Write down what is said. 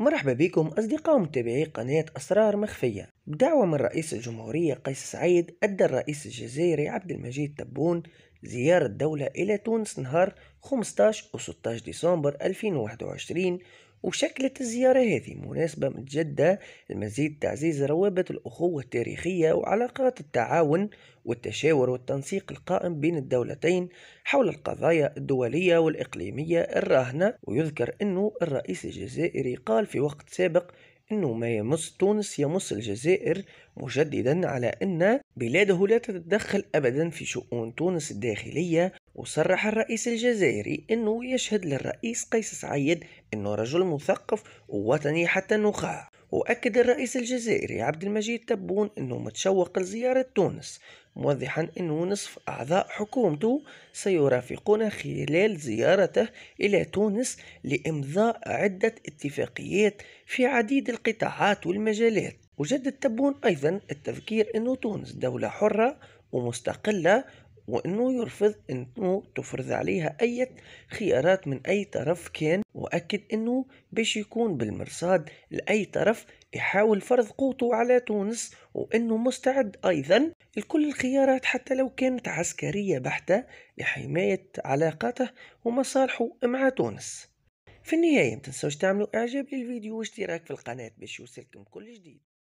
مرحبا بكم أصدقاء متابعي قناة أسرار مخفية بدعوة من رئيس الجمهورية قيس سعيد أدى الرئيس الجزائري عبد المجيد تبون زيارة دولة إلى تونس نهار 15 و 16 ديسمبر 2021 وشكلت الزيارة هذه مناسبة متجدة لمزيد تعزيز روابط الأخوة التاريخية وعلاقات التعاون والتشاور والتنسيق القائم بين الدولتين حول القضايا الدولية والإقليمية الراهنة ويذكر أنه الرئيس الجزائري قال في وقت سابق أنه ما يمس تونس يمس الجزائر مجددا على أن بلاده لا تتدخل أبدا في شؤون تونس الداخلية وصرح الرئيس الجزائري أنه يشهد للرئيس قيس سعيد أنه رجل مثقف ووطني حتى النخاع وأكد الرئيس الجزائري عبد المجيد تبون أنه متشوق لزيارة تونس موضحا أنه نصف أعضاء حكومته سيرافقون خلال زيارته إلى تونس لإمضاء عدة اتفاقيات في عديد القطاعات والمجالات وجدد تبون أيضا التذكير أنه تونس دولة حرة ومستقلة وأنه يرفض أنه تفرض عليها أي خيارات من أي طرف كان وأكد أنه باش يكون بالمرصاد لأي طرف يحاول فرض قوته على تونس وأنه مستعد أيضا لكل الخيارات حتى لو كانت عسكرية بحتة لحماية علاقاته ومصالحه مع تونس في النهاية تنسوش تعملوا إعجاب للفيديو واشتراك في القناة باش يوصلكم كل جديد